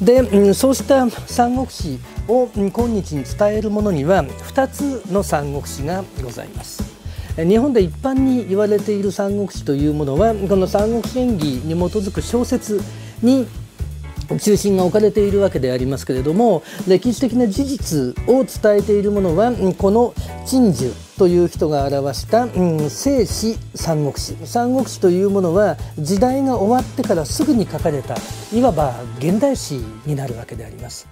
でそうした三国志を今日に伝えるものには2つの三国志がございます日本で一般に言われている三国志というものはこの三国志演義に基づく小説に中心が置かれているわけでありますけれども歴史的な事実を伝えているものはこの鎮守という人が表した、うん、聖史三国志三国志というものは時代が終わってからすぐに書かれたいわば現代史になるわけであります。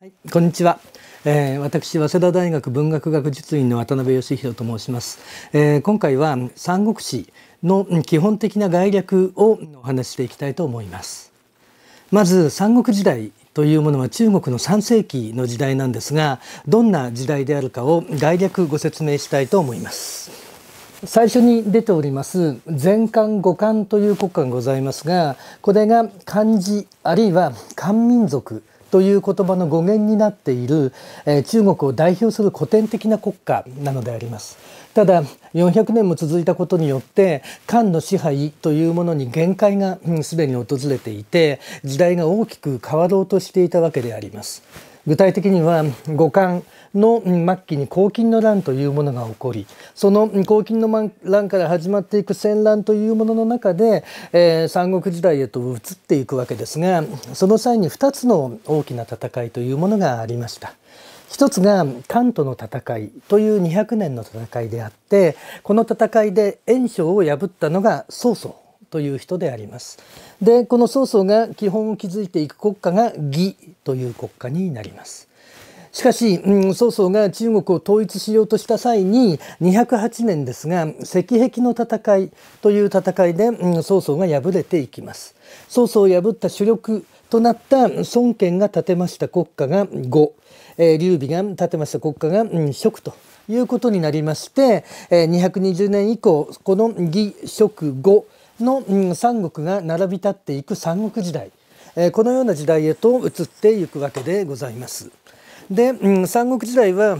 はい、こんにちは。えー、私早稲田大学文学学術院の渡辺義弘と申します、えー、今回は三国志の基本的な概略をお話していきたいと思いますまず三国時代というものは中国の3世紀の時代なんですがどんな時代であるかを概略ご説明したいと思います。最初に出ております全漢五漢という国家がございますがこれが漢字あるいは漢民族という言葉の語源になっている、えー、中国を代表する古典的な国家なのであります。ただ400年も続いたことによって漢の支配というものに限界がすで、うん、に訪れていて時代が大きく変わろうとしていたわけであります。具体的には五漢の末期に黄金の乱というものが起こりその黄金の乱から始まっていく戦乱というものの中で、えー、三国時代へと移っていくわけですがその際に2つの大きな戦いというものがありました。一つが関東の戦いという200年の戦いであってこの戦いで袁紹を破ったのが曹操という人であります。でこの曹操が基本を築いていく国家が義という国家になります。しかし、うん、曹操が中国を統一しようとした際に208年ですが石壁の戦いという戦いで、うん、曹操が敗れていきます曹操を破った主力となった孫権が建てました国家が呉、えー、劉備が建てました国家が、うん、蜀ということになりまして、えー、220年以降この魏蜀呉の三国が並び立っていく三国時代えこのような時代へと移っていくわけでございます。で、うん、三国時代は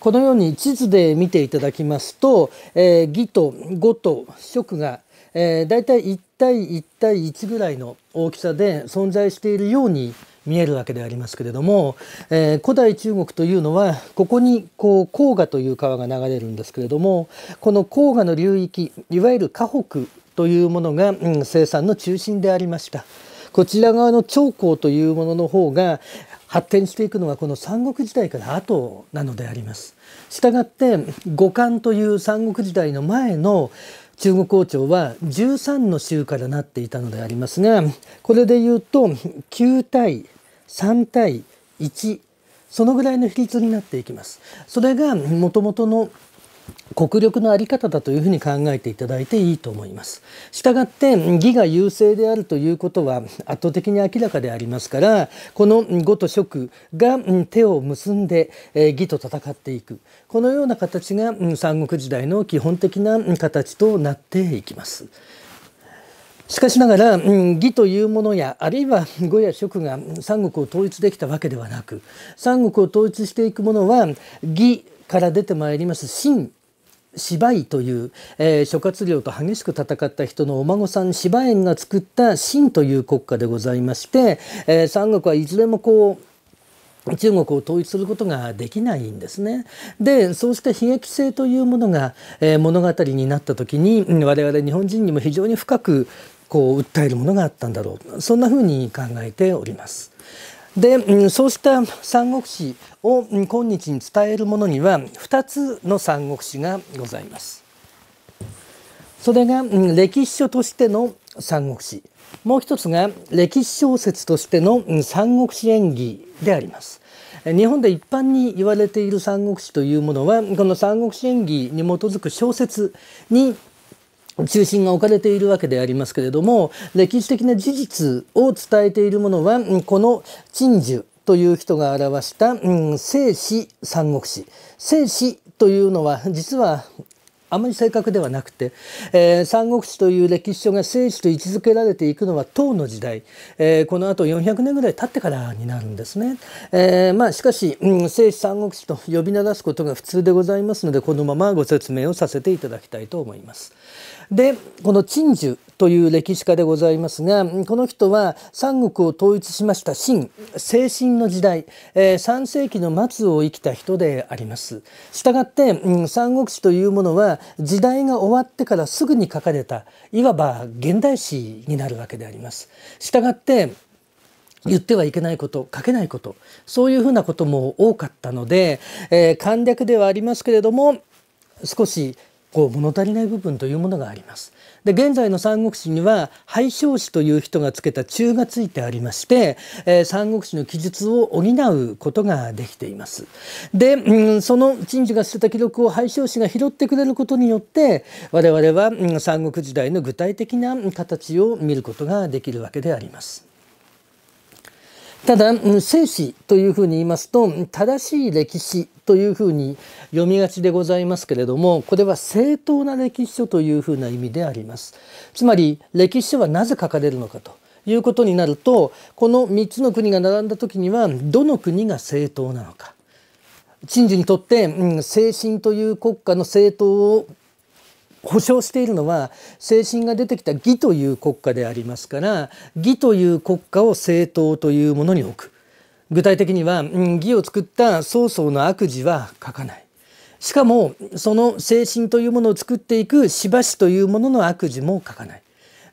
このように地図で見ていただきますと、えー、義と呉と蜀が、えー、大体1対1対1ぐらいの大きさで存在しているように見えるわけでありますけれども、えー、古代中国というのはここにこう黄河という川が流れるんですけれどもこの黄河の流域いわゆる河北というものが、うん、生産の中心でありました。こちら側の長江というものの方が発展していくのはこの三国時代から後なのであります。したがって五漢という三国時代の前の中国王朝は13の州からなっていたのでありますがこれで言うと9対3対1そのぐらいの比率になっていきます。それが元々の国力のあり方だというふうに考えていただいていいと思います。したがって義が優勢であるということは圧倒的に明らかでありますからこの呉と職が手を結んで義と戦っていくこのような形が三国時代の基本的な形となっていきます。しかしながら義というものやあるいは呉や蜀が三国を統一できたわけではなく三国を統一していくものは義から出てまいります真芝居という、えー、諸葛亮と激しく戦った人のお孫さん芝園が作った秦という国家でございまして、えー、三国はいずれもこう中国を統一することができないんですね。でそうした悲劇性というものが、えー、物語になった時に我々日本人にも非常に深くこう訴えるものがあったんだろうそんなふうに考えております。でそうした三国志を今日に伝えるものには2つの三国志がございます。それが歴史書としての三国志もう一つが歴史小説としての三国志演義であります。日本で一般に言われている三国志というものはこの三国志演義に基づく小説に中心が置かれているわけでありますけれども歴史的な事実を伝えているものはこの陳寿という人が表した「うん、生死三国志」「生死」というのは実はあまり正確ではなくて、えー、三国志という歴史書が聖史と位置づけられていくのは唐の時代、えー、このあと400年ぐらい経ってからになるんですね。えー、まあ、しかし、うん、聖史三国志と呼び名出すことが普通でございますのでこのままご説明をさせていただきたいと思います。でこの陳寿という歴史家でございますがこの人は三国を統一しました秦精神の時代、えー、3世紀の末を生きた人であります。したがって、うん、三国志というものは時代が終わってからすぐに書かれたいわば現代史になるわけであります。したがって言ってはいけないこと書けないことそういうふうなことも多かったので、えー、簡略ではありますけれども少しこう物足りない部分というものがあります。で現在の三国志には廃将士という人がつけた中がついてありまして、えー、三国志の記述を補うことができています。で、うん、その陳寿が捨てた記録を廃将士が拾ってくれることによって我々は、うん、三国時代の具体的な形を見ることができるわけであります。ただ生死というふうに言いますと正しい歴史というふうに読みがちでございますけれどもこれは正当な歴史書というふうな意味でありますつまり歴史書はなぜ書かれるのかということになるとこの3つの国が並んだ時にはどの国が正当なのか陳樹にとって、うん、精神という国家の政党を保障しているのは精神が出てきた義という国家でありますから義という国家を政党というものに置く具体的にはうん、義を作った曹操の悪事は書かないしかもその精神というものを作っていくしばしというものの悪事も書かない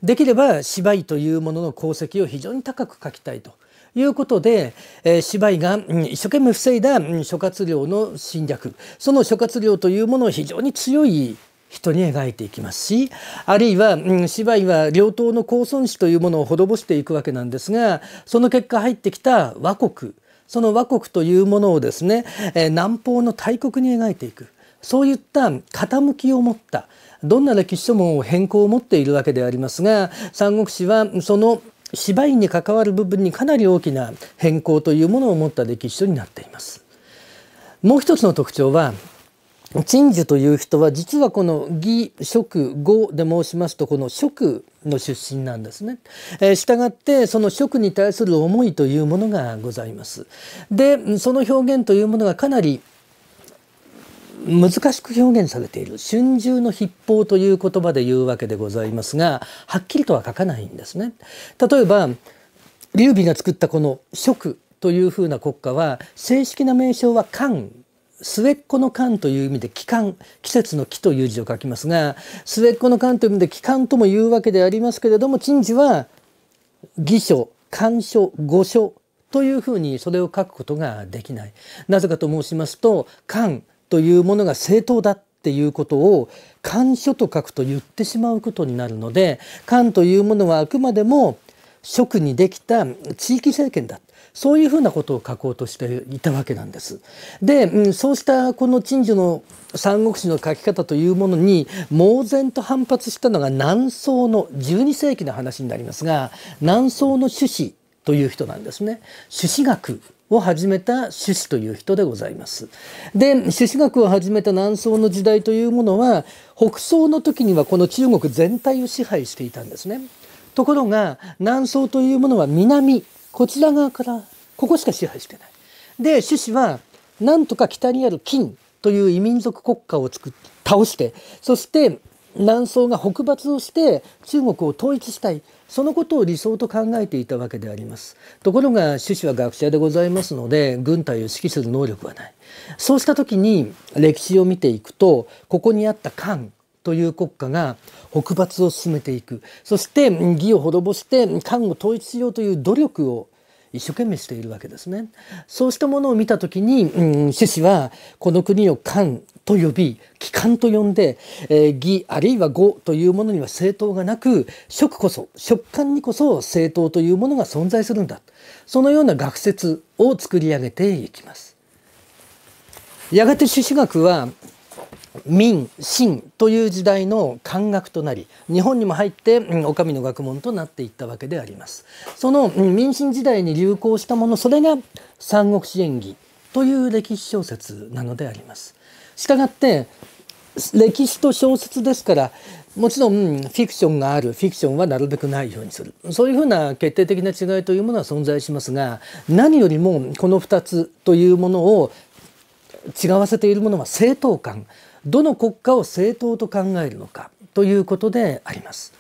できれば芝居というものの功績を非常に高く書きたいということで、えー、芝居が一生懸命防いだ諸葛亮の侵略その諸葛亮というものを非常に強い人に描いていきますしあるいは、うん、芝居は両党の公孫子というものを施していくわけなんですがその結果入ってきた和国その和国というものをですね、えー、南方の大国に描いていくそういった傾きを持ったどんな歴史書も変更を持っているわけでありますが三国志はその芝居に関わる部分にかなり大きな変更というものを持った歴史書になっています。もう一つの特徴は鎮守という人は実はこの義職語で申しますとこの職の出身なんですね。えー、従ってその職に対する思いというものがございます。でその表現というものがかなり難しく表現されている春秋の筆法という言葉で言うわけでございますがはっきりとは書かないんですね。例えば劉備が作ったこの「職」というふうな国家は正式な名称は漢末っ子の間という意味で帰還季節の木という字を書きますが末っ子の間という意味で帰還ともいうわけでありますけれども陳治は義書官書御書というふうにそれを書くことができない。なぜかと申しますと官というものが正当だっていうことを官書と書くと言ってしまうことになるので官というものはあくまでも職にできた地域政権だそういうふうなことを書こうとしていたわけなんです。で、うん、そうしたこの陳守の三国志の書き方というものに猛然と反発したのが南宋の12世紀の話になりますが南宋の朱子という人なんですね。朱子学を始めた朱子という人でございます。で朱子学を始めた南宋の時代というものは北宋の時にはこの中国全体を支配していたんですね。ところが南宋というものは南こちら側からここしか支配してない。で趣旨はなんとか北にある金という異民族国家を作っ倒してそして南宋が北伐をして中国を統一したいそのことを理想と考えていたわけでありますところが趣旨は学者でございますので軍隊を指揮する能力はないそうした時に歴史を見ていくとここにあった漢という国家が北伐を進めていくそして義を滅ぼして漢を統一しようという努力を一生懸命しているわけですね。そうしたものを見た時に、うん、獅子はこの国を漢と呼び帰還と呼んで、えー、義あるいは語というものには正当がなく食こそ食感にこそ正当というものが存在するんだそのような学説を作り上げていきます。やがて朱子学は明清という時代の漢学となり日本にも入ってお上の学問となっていったわけでありますその明清時代に流行したものそれが「三国志演義」という歴史小説なのでありますしたがって歴史と小説ですからもちろんフィクションがあるフィクションはなるべくないようにするそういうふうな決定的な違いというものは存在しますが何よりもこの2つというものを違わせているものは正当感どの国家を正当と考えるのかということであります。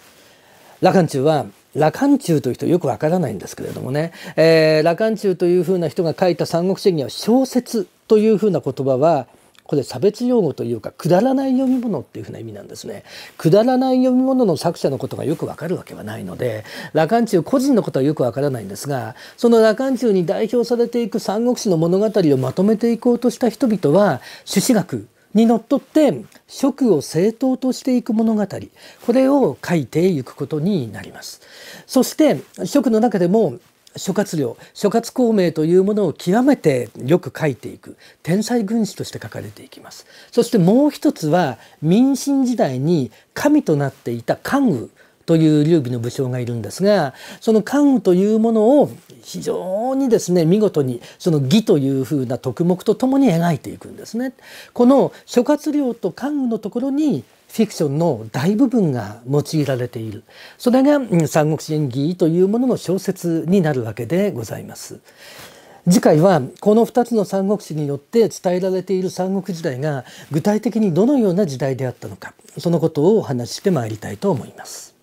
羅漢中は羅漢中という人よくわからないんですけれどもね、えー、羅漢中というふうな人が書いた「三国志義」には小説というふうな言葉はこれ差別用語というかくだらない読み物っていうふうな意味なんですねくだらない読み物の作者のことがよくわかるわけはないので羅漢中個人のことはよくわからないんですがその羅漢中に代表されていく三国志の物語をまとめていこうとした人々は朱子学にのっとって職を正当としていく物語これを書いていくことになりますそして職の中でも諸葛亮諸葛孔明というものを極めてよく書いていく天才軍師として書かれていきますそしてもう一つは民進時代に神となっていた関羽という劉備の武将がいるんですがその関羽というものを非常にですね見事にその義というふうな特目とともに描いていくんですね。この諸葛亮と関羽のところにフィクションの大部分が用いられているそれが「三国志演義」というものの小説になるわけでございます。次回はこの2つの三国志によって伝えられている三国時代が具体的にどのような時代であったのかそのことをお話ししてまいりたいと思います。